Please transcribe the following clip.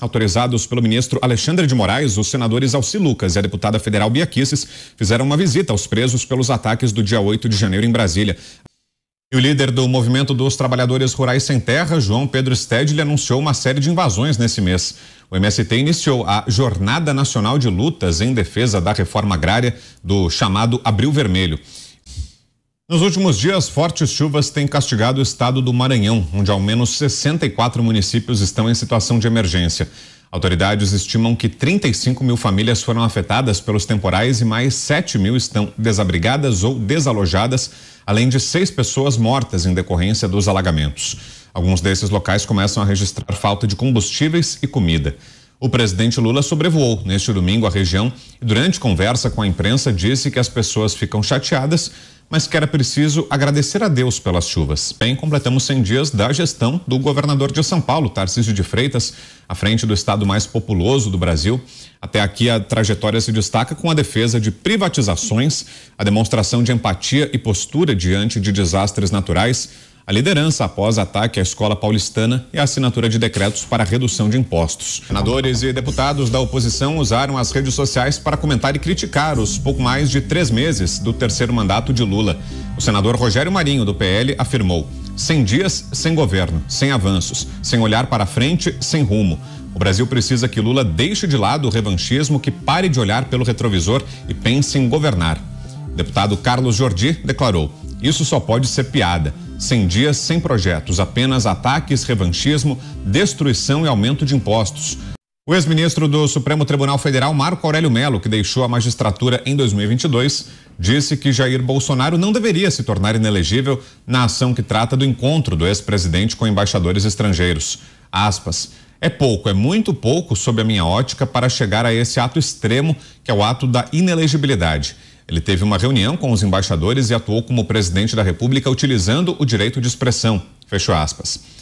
Autorizados pelo ministro Alexandre de Moraes, os senadores Alci Lucas e a deputada federal Bia Kicis fizeram uma visita aos presos pelos ataques do dia 8 de janeiro em Brasília. E o líder do Movimento dos Trabalhadores Rurais Sem Terra, João Pedro Stedley, anunciou uma série de invasões nesse mês. O MST iniciou a Jornada Nacional de Lutas em Defesa da Reforma Agrária do chamado Abril Vermelho. Nos últimos dias, fortes chuvas têm castigado o estado do Maranhão, onde ao menos 64 municípios estão em situação de emergência. Autoridades estimam que 35 mil famílias foram afetadas pelos temporais e mais 7 mil estão desabrigadas ou desalojadas, além de seis pessoas mortas em decorrência dos alagamentos. Alguns desses locais começam a registrar falta de combustíveis e comida. O presidente Lula sobrevoou neste domingo a região e, durante conversa com a imprensa, disse que as pessoas ficam chateadas, mas que era preciso agradecer a Deus pelas chuvas. Bem, completamos 100 dias da gestão do governador de São Paulo, Tarcísio de Freitas, à frente do estado mais populoso do Brasil. Até aqui, a trajetória se destaca com a defesa de privatizações, a demonstração de empatia e postura diante de desastres naturais a liderança após ataque à escola paulistana e a assinatura de decretos para redução de impostos. Senadores e deputados da oposição usaram as redes sociais para comentar e criticar os pouco mais de três meses do terceiro mandato de Lula. O senador Rogério Marinho, do PL, afirmou: 100 dias sem governo, sem avanços, sem olhar para frente, sem rumo. O Brasil precisa que Lula deixe de lado o revanchismo, que pare de olhar pelo retrovisor e pense em governar. O deputado Carlos Jordi declarou: Isso só pode ser piada. 100 dias sem projetos, apenas ataques, revanchismo, destruição e aumento de impostos. O ex-ministro do Supremo Tribunal Federal, Marco Aurélio Melo, que deixou a magistratura em 2022, disse que Jair Bolsonaro não deveria se tornar inelegível na ação que trata do encontro do ex-presidente com embaixadores estrangeiros. Aspas. É pouco, é muito pouco, sob a minha ótica, para chegar a esse ato extremo, que é o ato da inelegibilidade. Ele teve uma reunião com os embaixadores e atuou como presidente da República utilizando o direito de expressão. fechou aspas.